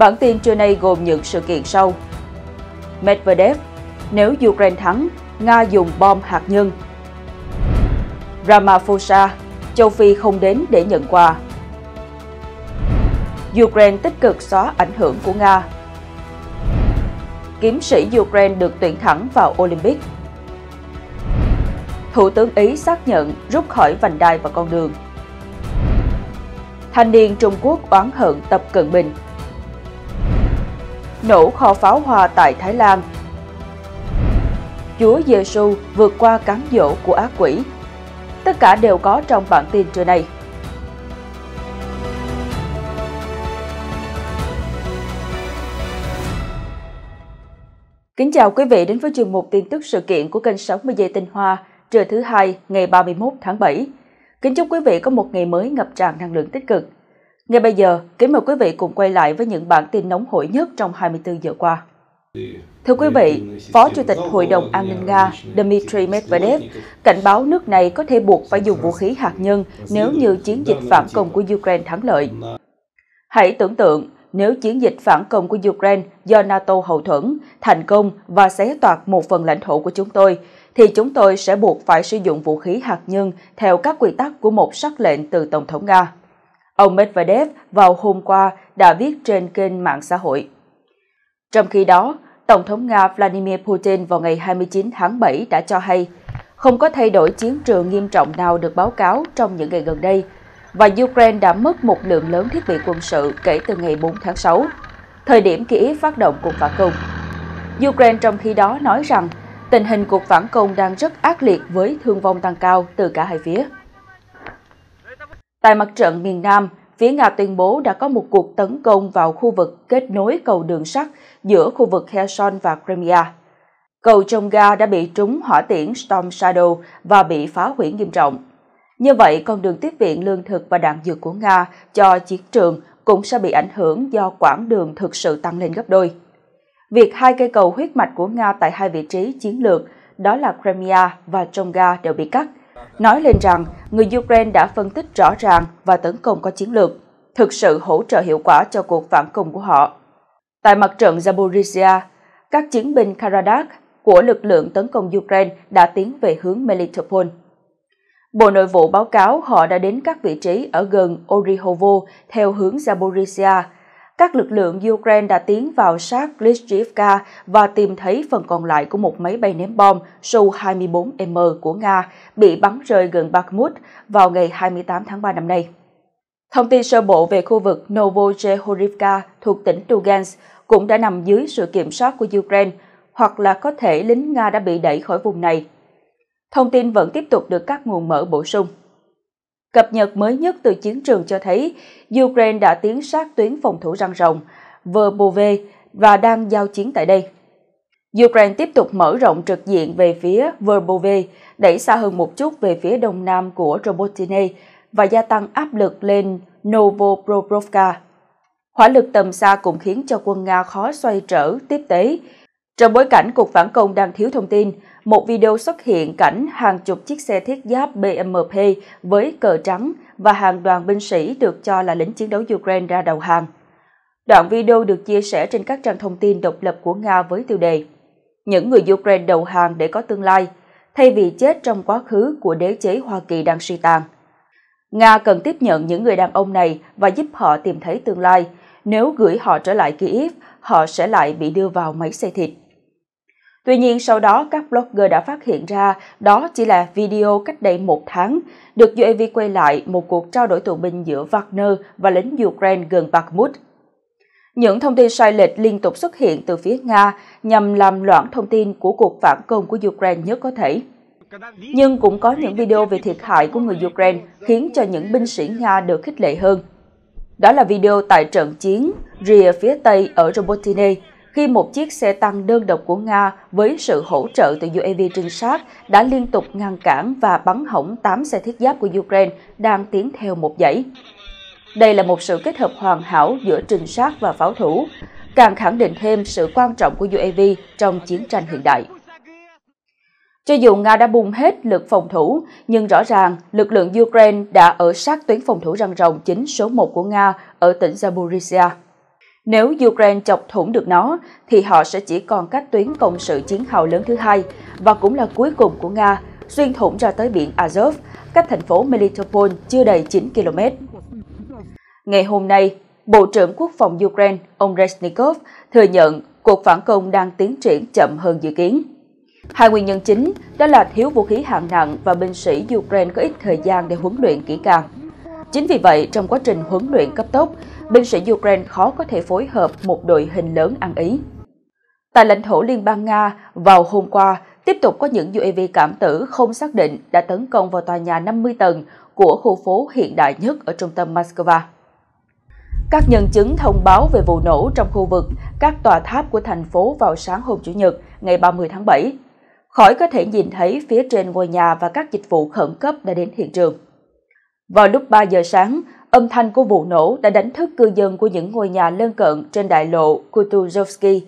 Bản tin trưa nay gồm những sự kiện sau. Medvedev, nếu Ukraine thắng, Nga dùng bom hạt nhân. Ramaphosa, châu Phi không đến để nhận quà. Ukraine tích cực xóa ảnh hưởng của Nga. Kiếm sĩ Ukraine được tuyển thẳng vào Olympic. Thủ tướng Ý xác nhận rút khỏi vành đai và con đường. Thanh niên Trung Quốc oán hận Tập Cận Bình nổ kho pháo hoa tại Thái Lan. Chúa Giêsu vượt qua cám dỗ của ác quỷ. Tất cả đều có trong bản tin trưa nay. Kính chào quý vị đến với chương mục tin tức sự kiện của kênh 60 giây tinh hoa, trưa thứ hai, ngày 31 tháng 7. Kính chúc quý vị có một ngày mới ngập tràn năng lượng tích cực. Ngay bây giờ, kính mời quý vị cùng quay lại với những bản tin nóng hổi nhất trong 24 giờ qua. Thưa quý vị, Phó Chủ tịch Hội đồng An ninh Nga Dmitry Medvedev cảnh báo nước này có thể buộc phải dùng vũ khí hạt nhân nếu như chiến dịch phản công của Ukraine thắng lợi. Hãy tưởng tượng, nếu chiến dịch phản công của Ukraine do NATO hậu thuẫn thành công và xé toạc một phần lãnh thổ của chúng tôi, thì chúng tôi sẽ buộc phải sử dụng vũ khí hạt nhân theo các quy tắc của một sắc lệnh từ Tổng thống Nga ông Medvedev vào hôm qua đã viết trên kênh mạng xã hội. Trong khi đó, Tổng thống Nga Vladimir Putin vào ngày 29 tháng 7 đã cho hay không có thay đổi chiến trường nghiêm trọng nào được báo cáo trong những ngày gần đây, và Ukraine đã mất một lượng lớn thiết bị quân sự kể từ ngày 4 tháng 6, thời điểm Kyiv phát động cuộc phản công. Ukraine trong khi đó nói rằng tình hình cuộc phản công đang rất ác liệt với thương vong tăng cao từ cả hai phía. Tại mặt trận miền Nam, phía Nga tuyên bố đã có một cuộc tấn công vào khu vực kết nối cầu đường sắt giữa khu vực Kherson và Crimea. Cầu trong ga đã bị trúng hỏa tiễn Storm Shadow và bị phá hủy nghiêm trọng. Như vậy, con đường tiếp viện lương thực và đạn dược của Nga cho chiến trường cũng sẽ bị ảnh hưởng do quãng đường thực sự tăng lên gấp đôi. Việc hai cây cầu huyết mạch của Nga tại hai vị trí chiến lược, đó là Crimea và Chonga đều bị cắt, nói lên rằng người Ukraine đã phân tích rõ ràng và tấn công có chiến lược, thực sự hỗ trợ hiệu quả cho cuộc phản công của họ. Tại mặt trận Zaporizhia, các chiến binh Karadak của lực lượng tấn công Ukraine đã tiến về hướng Melitopol. Bộ Nội vụ báo cáo họ đã đến các vị trí ở gần Orihovo theo hướng Zaporizhia, các lực lượng Ukraine đã tiến vào sát Klitschivka và tìm thấy phần còn lại của một máy bay ném bom Su-24M của Nga bị bắn rơi gần Bakhmut vào ngày 28 tháng 3 năm nay. Thông tin sơ bộ về khu vực Novocherhivka thuộc tỉnh Lugansk cũng đã nằm dưới sự kiểm soát của Ukraine, hoặc là có thể lính Nga đã bị đẩy khỏi vùng này. Thông tin vẫn tiếp tục được các nguồn mở bổ sung. Cập nhật mới nhất từ chiến trường cho thấy Ukraine đã tiến sát tuyến phòng thủ răng rồng Verbove và đang giao chiến tại đây. Ukraine tiếp tục mở rộng trực diện về phía Verbove, đẩy xa hơn một chút về phía đông nam của Robotine và gia tăng áp lực lên Novoproprovka. Hỏa lực tầm xa cũng khiến cho quân Nga khó xoay trở tiếp tế, trong bối cảnh cuộc phản công đang thiếu thông tin, một video xuất hiện cảnh hàng chục chiếc xe thiết giáp BMP với cờ trắng và hàng đoàn binh sĩ được cho là lính chiến đấu Ukraine ra đầu hàng. Đoạn video được chia sẻ trên các trang thông tin độc lập của Nga với tiêu đề Những người Ukraine đầu hàng để có tương lai, thay vì chết trong quá khứ của đế chế Hoa Kỳ đang suy tàn. Nga cần tiếp nhận những người đàn ông này và giúp họ tìm thấy tương lai. Nếu gửi họ trở lại Kyiv, họ sẽ lại bị đưa vào máy xe thịt. Tuy nhiên sau đó các blogger đã phát hiện ra đó chỉ là video cách đây một tháng, được UAV quay lại một cuộc trao đổi tù binh giữa Wagner và lính Ukraine gần Bakhmut. Những thông tin sai lệch liên tục xuất hiện từ phía Nga nhằm làm loãng thông tin của cuộc phản công của Ukraine nhất có thể. Nhưng cũng có những video về thiệt hại của người Ukraine khiến cho những binh sĩ Nga được khích lệ hơn. Đó là video tại trận chiến rìa phía Tây ở Robotine, khi một chiếc xe tăng đơn độc của Nga với sự hỗ trợ từ UAV trinh sát đã liên tục ngăn cản và bắn hỏng 8 xe thiết giáp của Ukraine đang tiến theo một dãy. Đây là một sự kết hợp hoàn hảo giữa trinh sát và pháo thủ, càng khẳng định thêm sự quan trọng của UAV trong chiến tranh hiện đại. Cho dù Nga đã bùng hết lực phòng thủ, nhưng rõ ràng lực lượng Ukraine đã ở sát tuyến phòng thủ răng rồng chính số 1 của Nga ở tỉnh Zaporizhia. Nếu Ukraine chọc thủng được nó, thì họ sẽ chỉ còn cách tuyến công sự chiến hào lớn thứ hai và cũng là cuối cùng của Nga, xuyên thủng ra tới biển Azov, cách thành phố Melitopol chưa đầy 9 km. Ngày hôm nay, Bộ trưởng Quốc phòng Ukraine ông Reznikov thừa nhận cuộc phản công đang tiến triển chậm hơn dự kiến. Hai nguyên nhân chính đó là thiếu vũ khí hạng nặng và binh sĩ Ukraine có ít thời gian để huấn luyện kỹ càng. Chính vì vậy, trong quá trình huấn luyện cấp tốc, binh sĩ Ukraine khó có thể phối hợp một đội hình lớn ăn ý. Tại lãnh thổ Liên bang Nga, vào hôm qua, tiếp tục có những UAV cảm tử không xác định đã tấn công vào tòa nhà 50 tầng của khu phố hiện đại nhất ở trung tâm Moscow. Các nhân chứng thông báo về vụ nổ trong khu vực các tòa tháp của thành phố vào sáng hôm Chủ nhật, ngày 30 tháng 7. Khỏi có thể nhìn thấy phía trên ngôi nhà và các dịch vụ khẩn cấp đã đến hiện trường. Vào lúc 3 giờ sáng, âm thanh của vụ nổ đã đánh thức cư dân của những ngôi nhà lân cận trên đại lộ Kutuzovsky,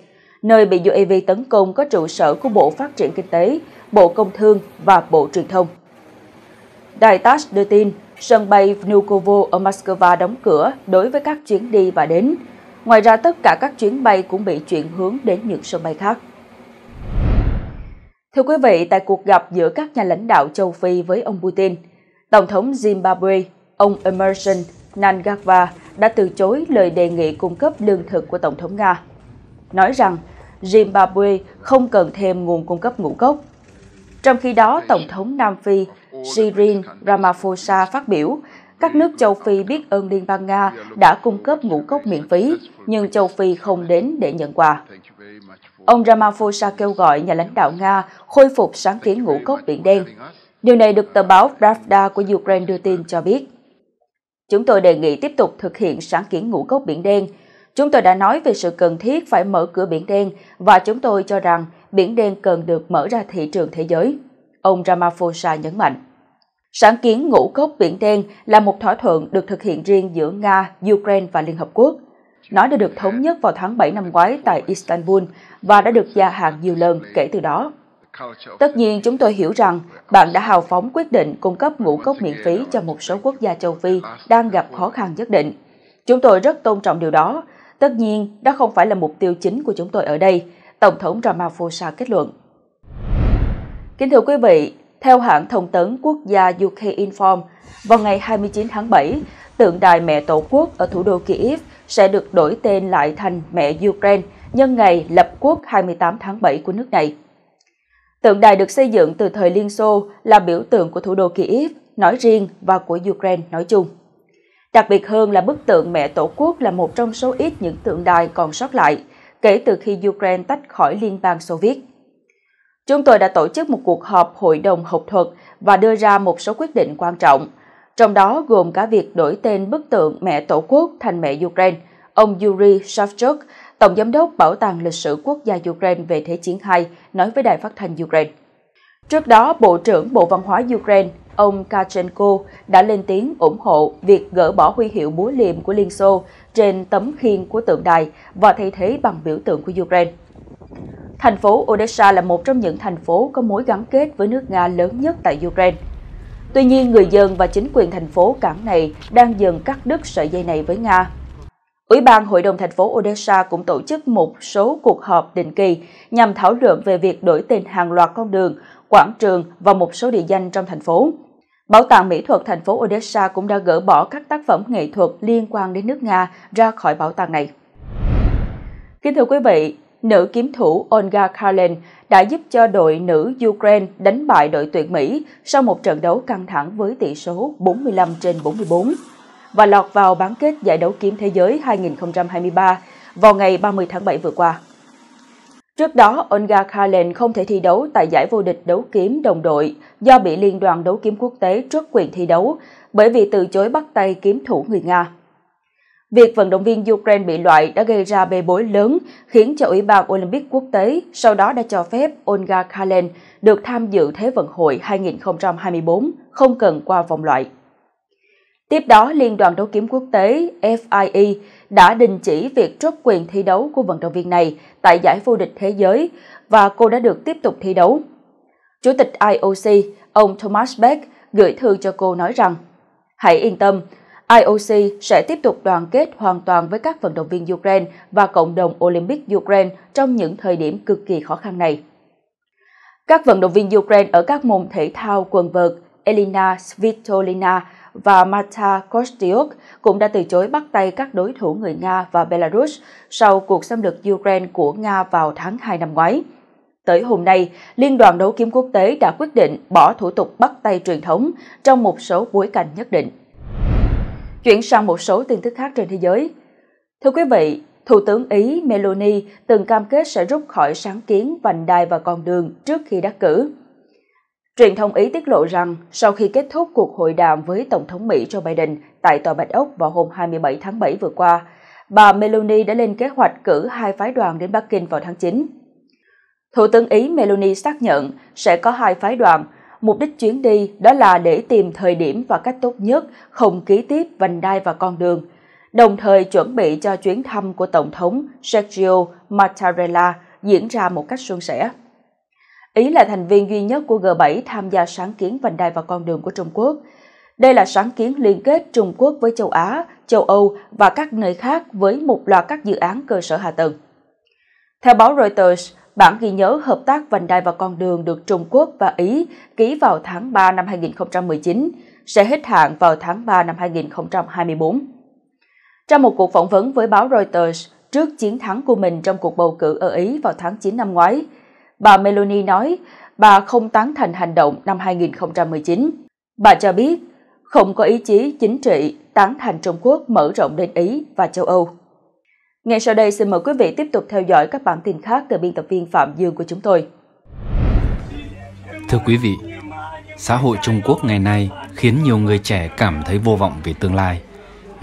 nơi bị UAV tấn công có trụ sở của Bộ Phát triển Kinh tế, Bộ Công Thương và Bộ Truyền thông. Đài TASS đưa tin, sân bay Vnukovo ở Moscow đóng cửa đối với các chuyến đi và đến. Ngoài ra, tất cả các chuyến bay cũng bị chuyển hướng đến những sân bay khác. Thưa quý vị, tại cuộc gặp giữa các nhà lãnh đạo châu Phi với ông Putin – Tổng thống Zimbabwe, ông Emerson Mnangagwa đã từ chối lời đề nghị cung cấp lương thực của Tổng thống Nga, nói rằng Zimbabwe không cần thêm nguồn cung cấp ngũ cốc. Trong khi đó, Tổng thống Nam Phi Cyril Ramaphosa phát biểu các nước châu Phi biết ơn Liên bang Nga đã cung cấp ngũ cốc miễn phí, nhưng châu Phi không đến để nhận quà. Ông Ramaphosa kêu gọi nhà lãnh đạo Nga khôi phục sáng kiến ngũ cốc Biển Đen, Điều này được tờ báo Pravda của Ukraine đưa tin cho biết. Chúng tôi đề nghị tiếp tục thực hiện sáng kiến ngũ cốc Biển Đen. Chúng tôi đã nói về sự cần thiết phải mở cửa Biển Đen và chúng tôi cho rằng Biển Đen cần được mở ra thị trường thế giới. Ông Ramaphosa nhấn mạnh. Sáng kiến ngũ cốc Biển Đen là một thỏa thuận được thực hiện riêng giữa Nga, Ukraine và Liên Hợp Quốc. Nó đã được thống nhất vào tháng 7 năm ngoái tại Istanbul và đã được gia hạn nhiều lần kể từ đó. Tất nhiên chúng tôi hiểu rằng bạn đã hào phóng quyết định cung cấp ngũ cốc miễn phí cho một số quốc gia châu Phi đang gặp khó khăn nhất định. Chúng tôi rất tôn trọng điều đó. Tất nhiên, đó không phải là mục tiêu chính của chúng tôi ở đây, Tổng thống Ramaphosa kết luận. Kính thưa quý vị, theo hãng thông tấn quốc gia UK Inform, vào ngày 29 tháng 7, tượng đài mẹ Tổ quốc ở thủ đô Kiev sẽ được đổi tên lại thành mẹ Ukraine nhân ngày lập quốc 28 tháng 7 của nước này. Tượng đài được xây dựng từ thời Liên Xô là biểu tượng của thủ đô Kyiv nói riêng và của Ukraine nói chung. Đặc biệt hơn là bức tượng mẹ Tổ quốc là một trong số ít những tượng đài còn sót lại kể từ khi Ukraine tách khỏi Liên bang Xô Viết. Chúng tôi đã tổ chức một cuộc họp hội đồng học thuật và đưa ra một số quyết định quan trọng, trong đó gồm cả việc đổi tên bức tượng mẹ Tổ quốc thành mẹ Ukraine. Ông Yuri Shevchuk Tổng giám đốc Bảo tàng lịch sử quốc gia Ukraine về Thế chiến II nói với đài phát thanh Ukraine. Trước đó, Bộ trưởng Bộ Văn hóa Ukraine, ông Kachenko đã lên tiếng ủng hộ việc gỡ bỏ huy hiệu búa liềm của Liên Xô trên tấm khiên của tượng đài và thay thế bằng biểu tượng của Ukraine. Thành phố Odessa là một trong những thành phố có mối gắn kết với nước Nga lớn nhất tại Ukraine. Tuy nhiên, người dân và chính quyền thành phố cảng này đang dần cắt đứt sợi dây này với Nga Ủy ban Hội đồng thành phố Odessa cũng tổ chức một số cuộc họp định kỳ nhằm thảo luận về việc đổi tên hàng loạt con đường, quảng trường và một số địa danh trong thành phố. Bảo tàng Mỹ thuật thành phố Odessa cũng đã gỡ bỏ các tác phẩm nghệ thuật liên quan đến nước Nga ra khỏi bảo tàng này. Kính thưa quý vị, nữ kiếm thủ Olga Karlen đã giúp cho đội nữ Ukraine đánh bại đội tuyển Mỹ sau một trận đấu căng thẳng với tỷ số 45 trên 44 và lọt vào bán kết giải đấu kiếm thế giới 2023 vào ngày 30 tháng 7 vừa qua. Trước đó, Olga Kalen không thể thi đấu tại giải vô địch đấu kiếm đồng đội do bị Liên đoàn đấu kiếm quốc tế trước quyền thi đấu bởi vì từ chối bắt tay kiếm thủ người Nga. Việc vận động viên Ukraine bị loại đã gây ra bê bối lớn, khiến cho Ủy ban Olympic quốc tế sau đó đã cho phép Olga Kalen được tham dự Thế vận hội 2024, không cần qua vòng loại. Tiếp đó, Liên đoàn đấu kiếm quốc tế FIE đã đình chỉ việc rút quyền thi đấu của vận động viên này tại giải vô địch thế giới và cô đã được tiếp tục thi đấu. Chủ tịch IOC, ông Thomas Beck, gửi thư cho cô nói rằng Hãy yên tâm, IOC sẽ tiếp tục đoàn kết hoàn toàn với các vận động viên Ukraine và cộng đồng Olympic Ukraine trong những thời điểm cực kỳ khó khăn này. Các vận động viên Ukraine ở các môn thể thao quần vợt Elina Svitolina và Mata Kostyuk cũng đã từ chối bắt tay các đối thủ người Nga và Belarus sau cuộc xâm lược Ukraine của Nga vào tháng 2 năm ngoái. Tới hôm nay, Liên đoàn đấu kiếm quốc tế đã quyết định bỏ thủ tục bắt tay truyền thống trong một số bối cảnh nhất định. Chuyển sang một số tin tức khác trên thế giới. Thưa quý vị, Thủ tướng Ý Meloni từng cam kết sẽ rút khỏi sáng kiến vành đai và con đường trước khi đắc cử. Truyền thông Ý tiết lộ rằng sau khi kết thúc cuộc hội đàm với Tổng thống Mỹ Joe Biden tại Tòa Bạch Ốc vào hôm 27 tháng 7 vừa qua, bà Meloni đã lên kế hoạch cử hai phái đoàn đến Bắc Kinh vào tháng 9. Thủ tướng Ý Meloni xác nhận sẽ có hai phái đoàn, mục đích chuyến đi đó là để tìm thời điểm và cách tốt nhất không ký tiếp vành đai và con đường, đồng thời chuẩn bị cho chuyến thăm của Tổng thống Sergio Mattarella diễn ra một cách suôn sẻ. Ý là thành viên duy nhất của G7 tham gia sáng kiến vành đai và con đường của Trung Quốc. Đây là sáng kiến liên kết Trung Quốc với châu Á, châu Âu và các nơi khác với một loạt các dự án cơ sở hạ tầng. Theo báo Reuters, bản ghi nhớ hợp tác vành đai và con đường được Trung Quốc và Ý ký vào tháng 3 năm 2019 sẽ hết hạn vào tháng 3 năm 2024. Trong một cuộc phỏng vấn với báo Reuters trước chiến thắng của mình trong cuộc bầu cử ở Ý vào tháng 9 năm ngoái, Bà Meloni nói bà không tán thành hành động năm 2019. Bà cho biết không có ý chí chính trị tán thành Trung Quốc mở rộng đến Ý và châu Âu. Ngay sau đây xin mời quý vị tiếp tục theo dõi các bản tin khác từ biên tập viên Phạm Dương của chúng tôi. Thưa quý vị, xã hội Trung Quốc ngày nay khiến nhiều người trẻ cảm thấy vô vọng về tương lai.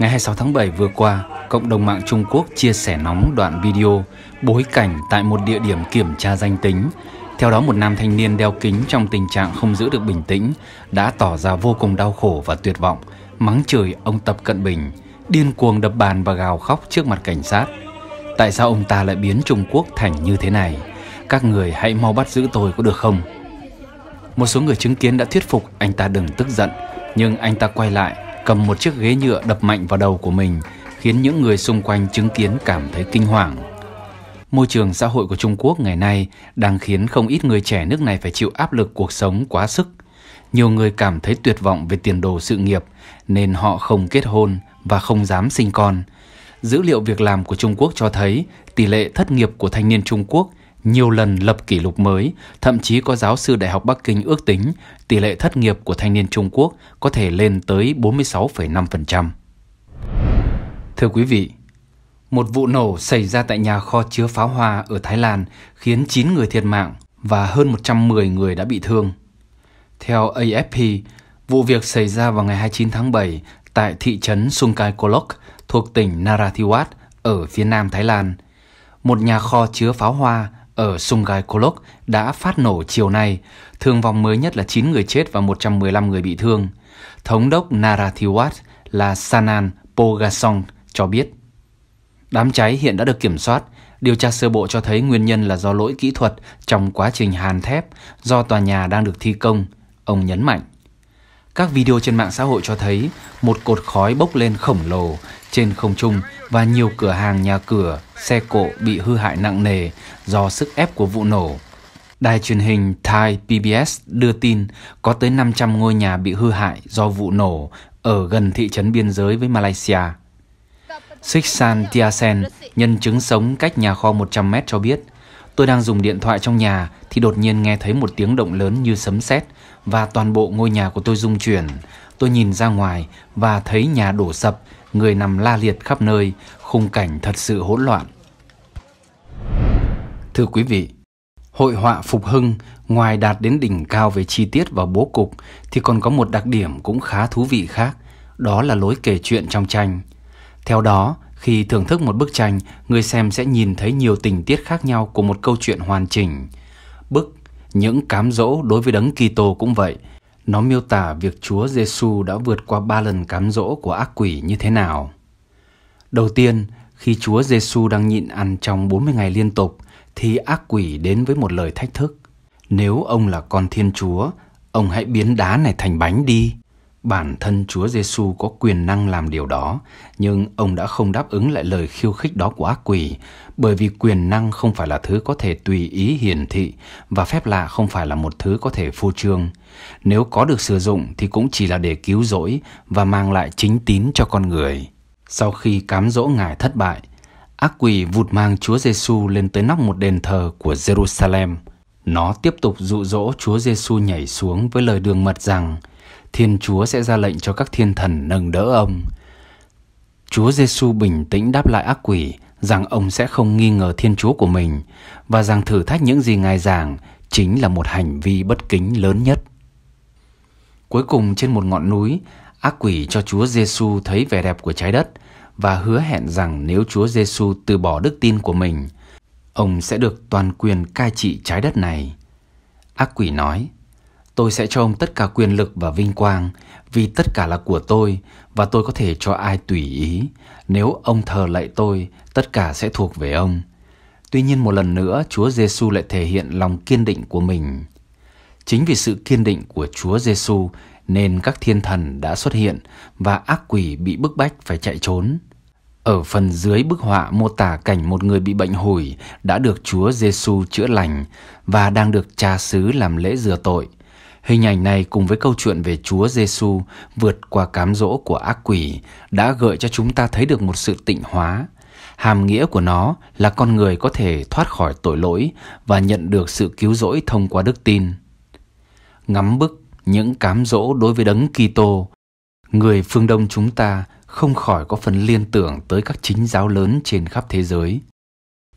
Ngày 26 tháng 7 vừa qua, cộng đồng mạng Trung Quốc chia sẻ nóng đoạn video bối cảnh tại một địa điểm kiểm tra danh tính. Theo đó, một nam thanh niên đeo kính trong tình trạng không giữ được bình tĩnh đã tỏ ra vô cùng đau khổ và tuyệt vọng, mắng chửi ông Tập Cận Bình, điên cuồng đập bàn và gào khóc trước mặt cảnh sát. Tại sao ông ta lại biến Trung Quốc thành như thế này? Các người hãy mau bắt giữ tôi có được không? Một số người chứng kiến đã thuyết phục anh ta đừng tức giận, nhưng anh ta quay lại cầm một chiếc ghế nhựa đập mạnh vào đầu của mình khiến những người xung quanh chứng kiến cảm thấy kinh hoàng. Môi trường xã hội của Trung Quốc ngày nay đang khiến không ít người trẻ nước này phải chịu áp lực cuộc sống quá sức. Nhiều người cảm thấy tuyệt vọng về tiền đồ sự nghiệp nên họ không kết hôn và không dám sinh con. Dữ liệu việc làm của Trung Quốc cho thấy tỷ lệ thất nghiệp của thanh niên Trung Quốc nhiều lần lập kỷ lục mới, thậm chí có giáo sư Đại học Bắc Kinh ước tính tỷ lệ thất nghiệp của thanh niên Trung Quốc có thể lên tới 46,5%. Thưa quý vị, một vụ nổ xảy ra tại nhà kho chứa pháo hoa ở Thái Lan khiến 9 người thiệt mạng và hơn 110 người đã bị thương. Theo AFP, vụ việc xảy ra vào ngày 29 tháng 7 tại thị trấn Sungkai Kolok thuộc tỉnh Narathiwat ở phía nam Thái Lan. Một nhà kho chứa pháo hoa ở Sungai Kolok đã phát nổ chiều nay, thương vong mới nhất là 9 người chết và 115 người bị thương. Thống đốc Narathiwat là Sanan Pogasong cho biết. Đám cháy hiện đã được kiểm soát, điều tra sơ bộ cho thấy nguyên nhân là do lỗi kỹ thuật trong quá trình hàn thép do tòa nhà đang được thi công, ông nhấn mạnh. Các video trên mạng xã hội cho thấy một cột khói bốc lên khổng lồ trên không trung và nhiều cửa hàng nhà cửa, xe cộ bị hư hại nặng nề do sức ép của vụ nổ. Đài truyền hình Thai PBS đưa tin có tới 500 ngôi nhà bị hư hại do vụ nổ ở gần thị trấn biên giới với Malaysia. sixan Tiasen, nhân chứng sống cách nhà kho 100 mét cho biết, tôi đang dùng điện thoại trong nhà thì đột nhiên nghe thấy một tiếng động lớn như sấm sét và toàn bộ ngôi nhà của tôi rung chuyển. Tôi nhìn ra ngoài và thấy nhà đổ sập người nằm la liệt khắp nơi, khung cảnh thật sự hỗn loạn. Thưa quý vị, hội họa phục hưng ngoài đạt đến đỉnh cao về chi tiết và bố cục thì còn có một đặc điểm cũng khá thú vị khác, đó là lối kể chuyện trong tranh. Theo đó, khi thưởng thức một bức tranh, người xem sẽ nhìn thấy nhiều tình tiết khác nhau của một câu chuyện hoàn chỉnh. Bức Những cám dỗ đối với đấng Kitô cũng vậy – nó miêu tả việc Chúa Giêsu đã vượt qua ba lần cám dỗ của ác quỷ như thế nào. Đầu tiên, khi Chúa Giêsu đang nhịn ăn trong 40 ngày liên tục thì ác quỷ đến với một lời thách thức. Nếu ông là con Thiên Chúa, ông hãy biến đá này thành bánh đi. Bản thân Chúa Giêsu có quyền năng làm điều đó, nhưng ông đã không đáp ứng lại lời khiêu khích đó của ác quỷ, bởi vì quyền năng không phải là thứ có thể tùy ý hiển thị và phép lạ không phải là một thứ có thể phô trương. Nếu có được sử dụng thì cũng chỉ là để cứu rỗi và mang lại chính tín cho con người. Sau khi cám dỗ ngài thất bại, ác quỷ vụt mang Chúa Giêsu lên tới nóc một đền thờ của Jerusalem. Nó tiếp tục dụ dỗ Chúa Giêsu nhảy xuống với lời đường mật rằng – Thiên Chúa sẽ ra lệnh cho các thiên thần nâng đỡ ông. Chúa Giêsu bình tĩnh đáp lại ác quỷ rằng ông sẽ không nghi ngờ Thiên Chúa của mình và rằng thử thách những gì Ngài giảng chính là một hành vi bất kính lớn nhất. Cuối cùng trên một ngọn núi, ác quỷ cho Chúa Giêsu thấy vẻ đẹp của trái đất và hứa hẹn rằng nếu Chúa Giêsu từ bỏ đức tin của mình, ông sẽ được toàn quyền cai trị trái đất này. Ác quỷ nói: Tôi sẽ cho ông tất cả quyền lực và vinh quang vì tất cả là của tôi và tôi có thể cho ai tùy ý. Nếu ông thờ lạy tôi, tất cả sẽ thuộc về ông. Tuy nhiên một lần nữa, Chúa Giêsu lại thể hiện lòng kiên định của mình. Chính vì sự kiên định của Chúa Giêsu nên các thiên thần đã xuất hiện và ác quỷ bị bức bách phải chạy trốn. Ở phần dưới bức họa mô tả cảnh một người bị bệnh hủi đã được Chúa Giêsu chữa lành và đang được cha xứ làm lễ rửa tội – Hình ảnh này cùng với câu chuyện về Chúa Giêsu vượt qua cám dỗ của ác quỷ đã gợi cho chúng ta thấy được một sự tịnh hóa. Hàm nghĩa của nó là con người có thể thoát khỏi tội lỗi và nhận được sự cứu rỗi thông qua đức tin. Ngắm bức những cám dỗ đối với đấng Kitô, người phương Đông chúng ta không khỏi có phần liên tưởng tới các chính giáo lớn trên khắp thế giới.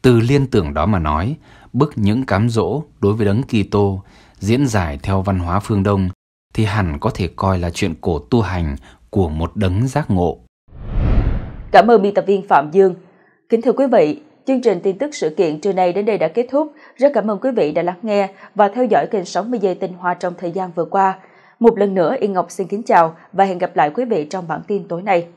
Từ liên tưởng đó mà nói, bức những cám dỗ đối với đấng Kitô diễn giải theo văn hóa phương Đông thì hẳn có thể coi là chuyện cổ tu hành của một đấng giác ngộ. Cảm ơn biên tập viên Phạm Dương. Kính thưa quý vị, chương trình tin tức sự kiện trưa nay đến đây đã kết thúc. Rất cảm ơn quý vị đã lắng nghe và theo dõi kênh 60 giây tinh hoa trong thời gian vừa qua. Một lần nữa, Yên Ngọc xin kính chào và hẹn gặp lại quý vị trong bản tin tối nay.